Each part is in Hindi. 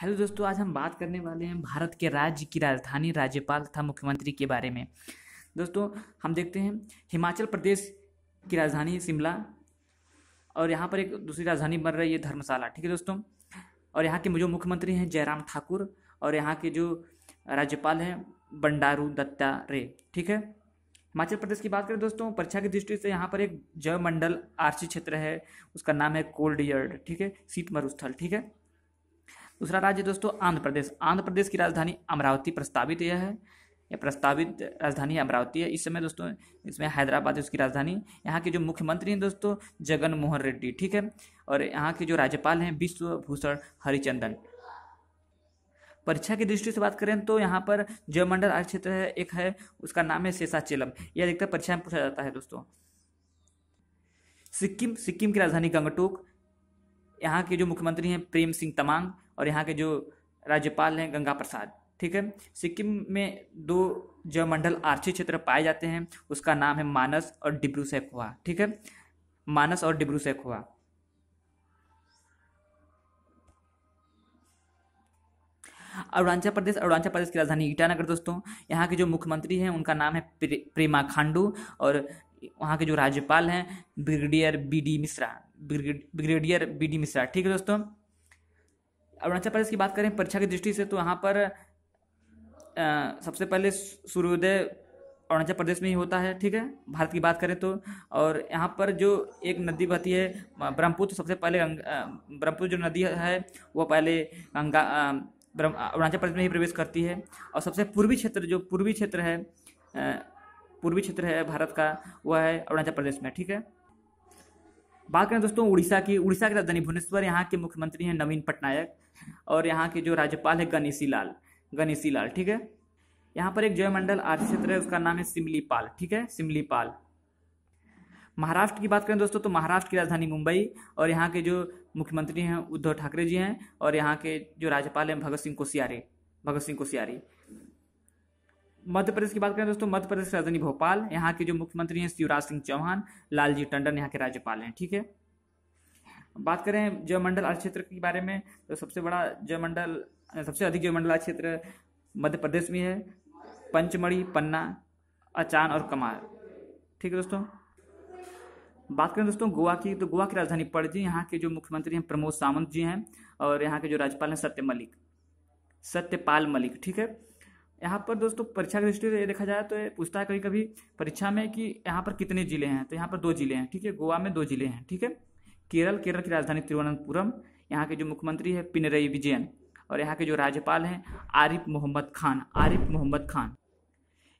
हेलो दोस्तों आज हम बात करने वाले हैं भारत के राज्य की राजधानी राज्यपाल तथा मुख्यमंत्री के बारे में दोस्तों हम देखते हैं हिमाचल प्रदेश की राजधानी शिमला और यहाँ पर एक दूसरी राजधानी बन रही है धर्मशाला ठीक है दोस्तों और यहाँ के जो मुख्यमंत्री हैं जयराम ठाकुर और यहाँ के जो राज्यपाल हैं बंडारू रे ठीक है हिमाचल प्रदेश की बात करें दोस्तों परीक्षा की दृष्टि से यहाँ पर एक जयमंडल आरसी क्षेत्र है उसका नाम है कोल्ड यर्ड ठीक है शीत मरुस्थल ठीक है दूसरा राज्य दोस्तों आंध्र प्रदेश आंध्र प्रदेश की राजधानी अमरावती प्रस्तावित यह है यह प्रस्तावित राजधानी अमरावती है इस समय दोस्तों इसमें हैदराबाद उसकी राजधानी यहाँ के जो मुख्यमंत्री हैं दोस्तों जगन मोहन रेड्डी ठीक है और यहाँ के जो राज्यपाल हैं विश्वभूषण हरिचंदन परीक्षा की दृष्टि से बात करें तो यहाँ पर जो मंडल आय क्षेत्र है एक है उसका नाम है शेषाचेलम यह अधिकतर परीक्षा में पूछा जाता है दोस्तों सिक्किम सिक्किम की राजधानी गंगटोक यहाँ के जो मुख्यमंत्री हैं प्रेम सिंह तमांग और यहाँ के जो राज्यपाल हैं गंगा प्रसाद ठीक है सिक्किम में दो जो मंडल आर्थिक क्षेत्र पाए जाते हैं उसका नाम है मानस और डिब्रू सैखोवा ठीक है मानस और डिब्रू सैखोवा अरुणाचल प्रदेश अरुणाचल प्रदेश की राजधानी ईटानगर दोस्तों यहाँ के जो मुख्यमंत्री हैं उनका नाम है प्रे, प्रेमा खांडू और वहाँ के जो राज्यपाल हैं brigadier B D Mishra brigadier B D Mishra ठीक है दोस्तों अरुणाचल प्रदेश की बात करें परीक्षा की दृष्टि से तो यहाँ पर आ, सबसे पहले सूर्योदय अरुणाचल प्रदेश में ही होता है ठीक है भारत की बात करें तो और यहाँ पर जो एक नदी बहती है ब्रह्मपुत्र तो सबसे पहले ब्रह्मपुत्र जो नदी है वो पहले गंगा अरुणाचल प्रदेश में ही प्रवेश करती है और सबसे पूर्वी क्षेत्र जो पूर्वी क्षेत्र है पूर्वी क्षेत्र है भारत का वह है अरुणाचल प्रदेश में ठीक है बात करें दोस्तों उड़ीसा की उड़ीसा की राजधानी भुवनेश्वर यहाँ के मुख्यमंत्री हैं नवीन पटनायक और यहाँ के जो राज्यपाल है गणेशी लाल गणेशी लाल ठीक है यहाँ पर एक जयमंडल आर क्षेत्र है उसका नाम है सिमली पाल ठीक है सिमली पाल महाराष्ट्र की बात करें दोस्तों तो महाराष्ट्र की राजधानी मुंबई और यहाँ के जो मुख्यमंत्री हैं उद्धव ठाकरे जी हैं और यहाँ के जो राज्यपाल हैं भगत सिंह कोश्यारी भगत सिंह कोश्यारी मध्य प्रदेश की बात करें दोस्तों मध्य प्रदेश राजधानी भोपाल यहाँ के जो मुख्यमंत्री हैं शिवराज सिंह चौहान लालजी टंडन यहाँ के राज्यपाल हैं ठीक है बात करें जयमंडल क्षेत्र के बारे में तो सबसे बड़ा जयमंडल सबसे अधिक जयमंडल क्षेत्र मध्य प्रदेश में है पंचमढ़ी पन्ना अचान और कमार ठीक है दोस्तों बात करें दोस्तों गोवा की तो गोवा की राजधानी पणजी यहाँ के जो मुख्यमंत्री हैं प्रमोद सावंत जी हैं और यहाँ के जो राज्यपाल हैं सत्य मलिक सत्यपाल मलिक ठीक है यहाँ पर दोस्तों परीक्षा की दृष्टि से ये देखा जाए तो पूछता है कभी कभी परीक्षा में कि यहाँ पर कितने जिले हैं तो यहाँ पर दो जिले हैं ठीक है गोवा में दो जिले हैं ठीक है केरल केरल की राजधानी तिरुवनंतपुरम यहाँ के जो मुख्यमंत्री है पिनरई विजयन और यहाँ के जो राज्यपाल हैं आरिफ मोहम्मद खान आरिफ मोहम्मद खान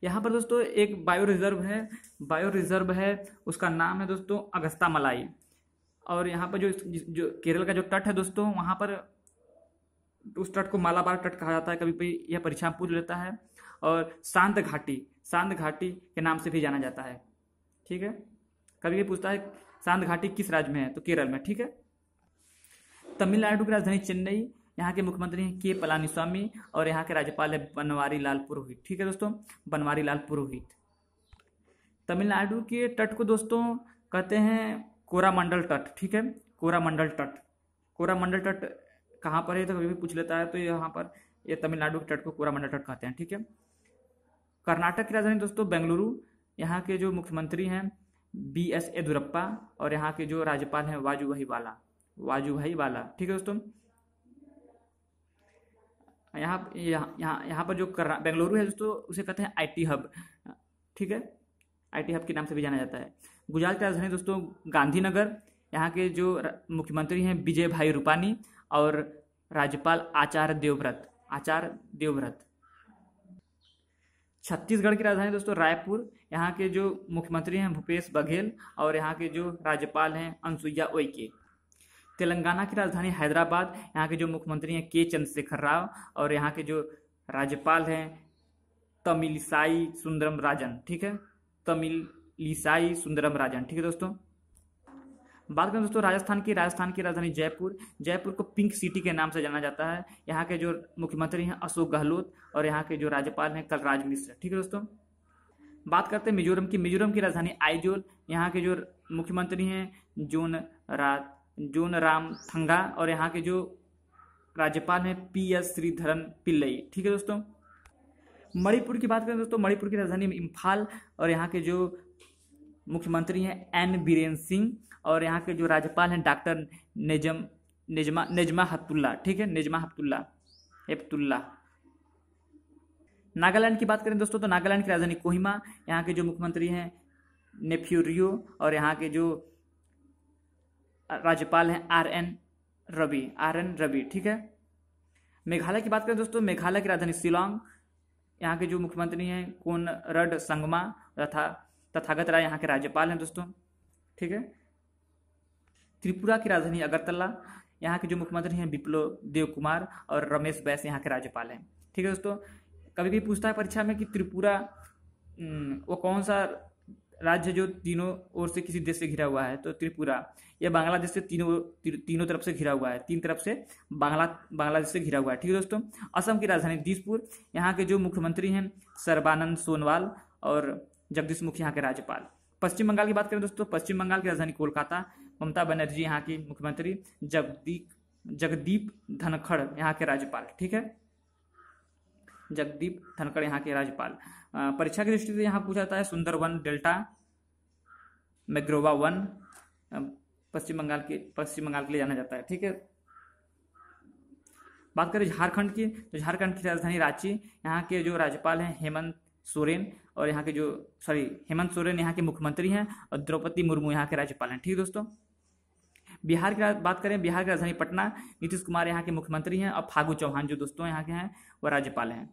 यहाँ पर दोस्तों एक बायो रिजर्व है बायो रिजर्व है उसका नाम है दोस्तों अगस्ता मलाई और यहाँ पर जो जो केरल का जो तट है दोस्तों वहाँ पर उस तट को मालाबार तट कहा जाता है कभी कभी यह परीक्षा पूछ लेता है और शांत घाटी शांत घाटी के नाम से भी जाना जाता है ठीक है कभी भी पूछता है शांत घाटी किस राज्य में है तो केरल में ठीक है तमिलनाडु की राजधानी चेन्नई यहाँ के मुख्यमंत्री हैं के स्वामी और यहाँ के राज्यपाल है बनवारी लाल पुरोहित ठीक है दोस्तों बनवारी लाल पुरोहित तमिलनाडु के तट को दोस्तों कहते हैं कोरामंडल तट ठीक है कोरामंडल तट कोरामंडल तट कहाँ पर है तो कभी भी पूछ लेता है तो यहाँ पर ये तमिलनाडु के तट को कोरामंडल तट कहते हैं ठीक है कर्नाटक की राजधानी दोस्तों बेंगलुरु यहाँ के जो मुख्यमंत्री हैं बी एस येदुरप्पा और यहाँ के जो राज्यपाल हैं भाई वाला भाई वाला ठीक है दोस्तों यहाँ यहाँ यहाँ पर जो बेंगलुरु है दोस्तों उसे कहते हैं आईटी हब ठीक है आईटी हब के नाम से भी जाना जाता है गुजरात की राजधानी दोस्तों गांधीनगर यहाँ के जो मुख्यमंत्री हैं विजय भाई रूपानी और राज्यपाल आचार्य देवव्रत आचार्य देवव्रत छत्तीसगढ़ की राजधानी दोस्तों रायपुर यहाँ के जो मुख्यमंत्री हैं भूपेश बघेल और यहाँ के जो राज्यपाल हैं अनुसुईया उइके तेलंगाना की राजधानी हैदराबाद यहाँ के जो मुख्यमंत्री हैं के चंद्रशेखर राव और यहाँ के जो राज्यपाल हैं तमिलसाई सुंदरम राजन ठीक है तमिलसाई सुंदरम राजन ठीक है दोस्तों बात करें दोस्तों राजस्थान की राजस्थान की राजधानी जयपुर जयपुर को पिंक सिटी के नाम से जाना जाता है यहाँ के जो मुख्यमंत्री हैं अशोक गहलोत और यहाँ के जो राज्यपाल हैं कलराज मिश्र ठीक है दोस्तों बात करते हैं मिजोरम की मिजोरम की राजधानी आइजोल यहाँ के जो मुख्यमंत्री हैं जोन राज जोन राम थंगा और यहाँ के जो राज्यपाल हैं पी एस श्रीधरन पिल्लई ठीक है दोस्तों मणिपुर की बात करें दोस्तों मणिपुर की राजधानी इम्फाल और यहाँ के जो मुख्यमंत्री हैं एन बीरेन सिंह और यहाँ के जो राज्यपाल हैं डॉक्टर निजम निजमा निजमा हतुल्ला ठीक है निजमा हतुल्ला हेपतुल्ला नागालैंड की बात करें दोस्तों तो नागालैंड की राजधानी कोहिमा यहाँ के जो मुख्यमंत्री हैं नेफ्यूरियो और यहाँ के जो राज्यपाल हैं R N Ravi R N Ravi ठीक है मेघालय की बात करें दोस्तों मेघालय की राजधानी शिलोंग यहाँ के जो मुख्यमंत्री हैं कोनरड संगमा तथा तथागत राय यहाँ के राज्यपाल हैं दोस्तों ठीक है त्रिपुरा की राजधानी अगरतला यहाँ के जो मुख्यमंत्री हैं विप्लव देव कुमार और रमेश बैस यहाँ के राज्यपाल हैं ठीक है दोस्तों कभी भी पूछता है परीक्षा में कि त्रिपुरा वो कौन सा राज्य जो तीनों ओर से किसी देश से घिरा हुआ है तो त्रिपुरा यह बांग्लादेश से तीनों ती, तीनों तरफ से घिरा हुआ है तीन तरफ से बांग्ला बांग्लादेश से घिरा हुआ है ठीक है दोस्तों असम की राजधानी दिसपुर यहाँ के जो मुख्यमंत्री हैं सर्बानंद सोनवाल और जगदीश मुखी यहाँ के राज्यपाल पश्चिम बंगाल की बात करें दोस्तों पश्चिम बंगाल की राजधानी कोलकाता ममता बनर्जी यहाँ की मुख्यमंत्री जगदीप जगदीप धनखड़ यहाँ के राज्यपाल ठीक है जगदीप धनखड़ यहाँ के राज्यपाल परीक्षा की दृष्टि से यहाँ पूछा जाता है सुंदरवन डेल्टा मैग्रोवा वन पश्चिम बंगाल के पश्चिम बंगाल के लिए जाना जाता है ठीक है बात करें झारखंड की तो झारखंड की राजधानी रांची यहाँ के जो राज्यपाल हैं हेमंत सोरेन और यहाँ के जो सॉरी हेमंत सोरेन यहाँ के मुख्यमंत्री हैं और द्रौपदी मुर्मू यहाँ के राज्यपाल हैं ठीक दोस्तों बिहार की बात करें बिहार की राजधानी पटना नीतीश कुमार यहाँ के मुख्यमंत्री हैं और फागू चौहान जो दोस्तों यहाँ के हैं वह राज्यपाल हैं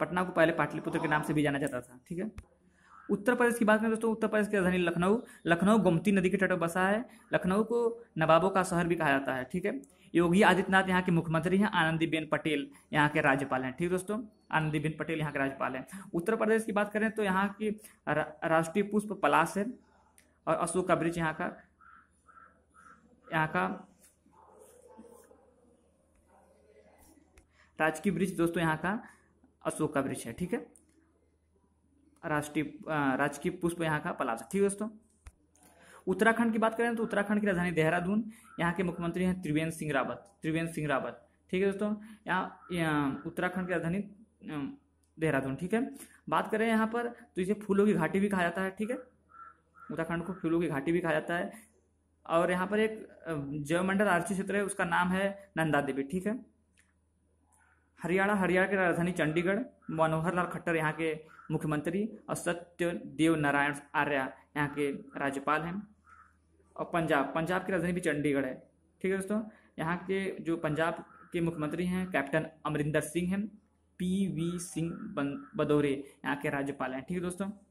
पटना को पहले पाटलिपुत्र के नाम से भी जाना जाता था ठीक है उत्तर प्रदेश की बात करें दोस्तों उत्तर प्रदेश की राजधानी लखनऊ लखनऊ गोमती नदी के तट पर बसा है लखनऊ को नवाबों का शहर भी कहा जाता है ठीक है योगी आदित्यनाथ यहाँ के मुख्यमंत्री हैं आनंदीबेन पटेल यहाँ के राज्यपाल हैं ठीक है दोस्तों आनंदीबेन पटेल यहाँ के राज्यपाल हैं उत्तर प्रदेश की बात करें तो यहाँ की राष्ट्रीय पुष्प पलाश है और अशोक का ब्रिज यहाँ का यहाँ का राजकीय ब्रिज दोस्तों यहाँ का अशोक का ब्रिज है ठीक है राष्ट्रीय राजकीय पुष्प यहाँ का पलाश ठीक है दोस्तों उत्तराखंड की बात करें तो उत्तराखंड की राजधानी देहरादून यहाँ के मुख्यमंत्री हैं त्रिवेंद्र सिंह रावत त्रिवेंद्र सिंह रावत ठीक है दोस्तों यहाँ, उत्तराखंड की राजधानी देहरादून ठीक है बात करें यहाँ पर तो इसे फूलों की घाटी भी कहा जाता है ठीक है उत्तराखंड को फूलों की घाटी भी कहा जाता है और यहाँ पर एक जैवमंडल आरक्षित क्षेत्र है उसका नाम है नंदा देवी ठीक है हरियाणा हरियाणा की राजधानी चंडीगढ़ मनोहर लाल खट्टर यहाँ के मुख्यमंत्री और सत्य देव नारायण आर्या यहाँ के राज्यपाल हैं और पंजाब पंजाब की राजधानी भी चंडीगढ़ है ठीक है दोस्तों यहाँ के जो पंजाब के मुख्यमंत्री हैं कैप्टन अमरिंदर सिंह हैं पी वी सिंह बदौरे यहाँ के राज्यपाल हैं ठीक है दोस्तों